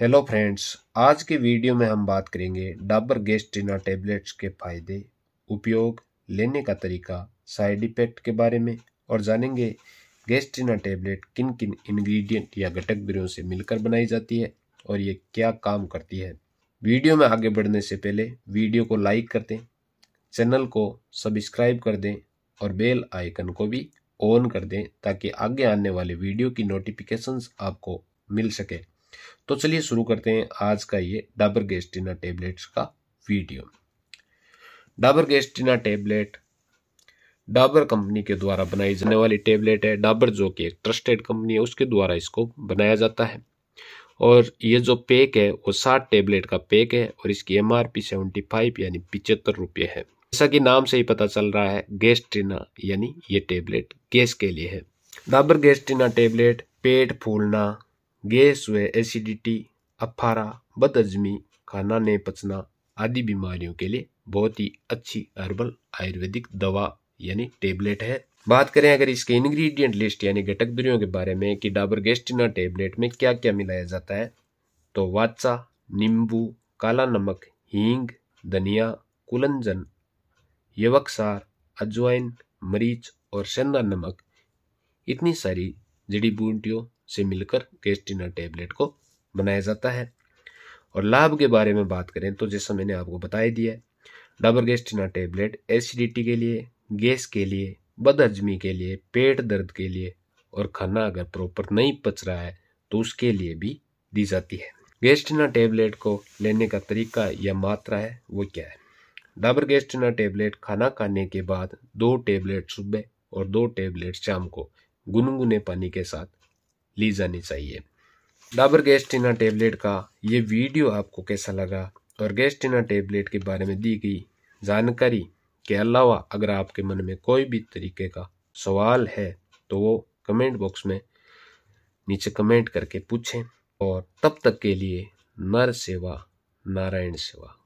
hello friends आज के video में हम बात करेंगे डाबर गेस्टिना टेबलेट्स के फायदे उपयोग लेने का तरीका साइड इफेक्ट के बारे में और जानेंगे गेस्टिना टेबलेट किन किन इंग्रेडिएंट या घटक बिरों से मिलकर बनाई जाती है और ये क्या काम करती है वीडियो में आगे बढ़ने से पहले वीडियो को लाइक कर दें चैनल को सब्सक्राइब कर दें और बेल आइकन को भी ऑन कर दें ताकि आगे आने वाले वीडियो की नोटिफिकेशंस आपको मिल सके तो चलिए शुरू करते हैं आज का ये डाबर गेस्टिना टेबलेट्स का video Dabur Gastina tablet Dabur company के द्वारा बनाई जाने वाली टेबलेट है डाबर जो कि एक ट्रस्टेड कंपनी है उसके द्वारा इसको बनाया जाता है और ये जो पैक है वो साठ टेबलेट का पैक है और इसकी M R P seventy five यानी पिचहत्तर रुपये है जैसा कि नाम से ही पता चल रहा है गेस्टिना यानी ये टेबलेट गैस के लिए है डाबर गेस्टिना टेबलेट पेट फूलना गैस व एसिडिटी अफारा बदअजमी खाना ने पचना आदि बीमारियों के लिए बहुत ही अच्छी हर्बल आयुर्वेदिक दवा यानी टेबलेट है बात करें अगर इसके इंग्रेडिएंट लिस्ट यानी घटक द्रव्यों के बारे में कि डाबर गेस्टिना टेबलेट में क्या क्या मिलाया जाता है तो वाचा नींबू काला नमक हींग धनिया कुलंजन यवकसार अजवाइन मरीच और सेंधा नमक इतनी सारी जड़ी बूटियों से मिलकर केस्टिना टेबलेट को बनाया जाता है और लाभ के बारे में बात करें तो जैसा मैंने आपको बताया दिया है डबर गेस्टिना टेबलेट एसिडिटी के लिए गैस के लिए बदहजमी के लिए पेट दर्द के लिए और खाना अगर प्रॉपर नहीं पच रहा है तो उसके लिए भी दी जाती है गेस्टिना टेबलेट को लेने का तरीका या मात्रा है वो क्या है डाबर गेस्टिना टेबलेट खाना खाने के बाद दो टेबलेट सुबह और दो टेबलेट शाम को गुनगुने पानी के साथ ली जानी चाहिए डाबर गैस्टिना टेबलेट का ये वीडियो आपको कैसा लगा और गैस्टिना टेबलेट के बारे में दी गई जानकारी के अलावा अगर आपके मन में कोई भी तरीके का सवाल है तो वो कमेंट बॉक्स में नीचे कमेंट करके पूछें और तब तक के लिए नर सेवा नारायण सेवा